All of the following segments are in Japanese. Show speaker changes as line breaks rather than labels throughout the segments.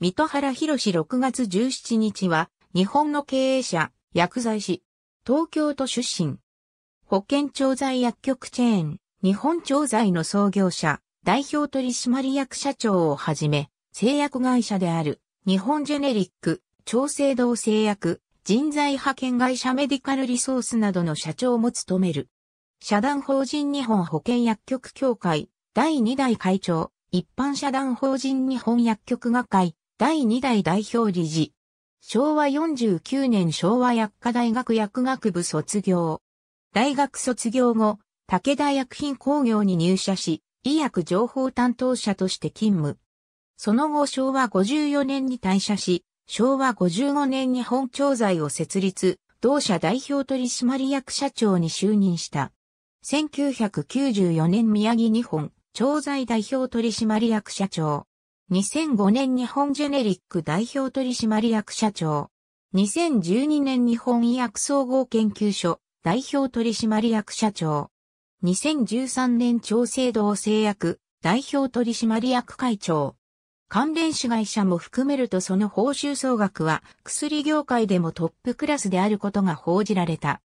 水戸原博士6月17日は、日本の経営者、薬剤師、東京都出身。保険調剤薬局チェーン、日本調剤の創業者、代表取締役社長をはじめ、製薬会社である、日本ジェネリック、調整堂製薬、人材派遣会社メディカルリソースなどの社長も務める。社団法人日本保険薬局協会、第2代会長、一般社団法人日本薬局学会、第2代代表理事。昭和49年昭和薬科大学薬学部卒業。大学卒業後、武田薬品工業に入社し、医薬情報担当者として勤務。その後昭和54年に退社し、昭和55年に本調剤を設立、同社代表取締役社長に就任した。1994年宮城日本、調剤代表取締役社長。2005年日本ジェネリック代表取締役社長。2012年日本医薬総合研究所代表取締役社長。2013年調整堂製薬代表取締役会長。関連子会社も含めるとその報酬総額は薬業界でもトップクラスであることが報じられた。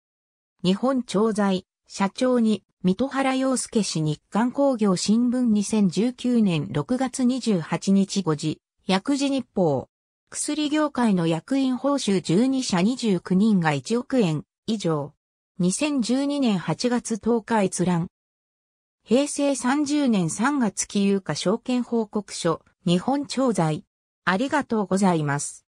日本調剤社長に、水戸原洋介氏日刊工業新聞2019年6月28日5時、薬事日報。薬業界の役員報酬12社29人が1億円以上。2012年8月10日閲覧。平成30年3月期有価証券報告書、日本調剤。ありがとうございます。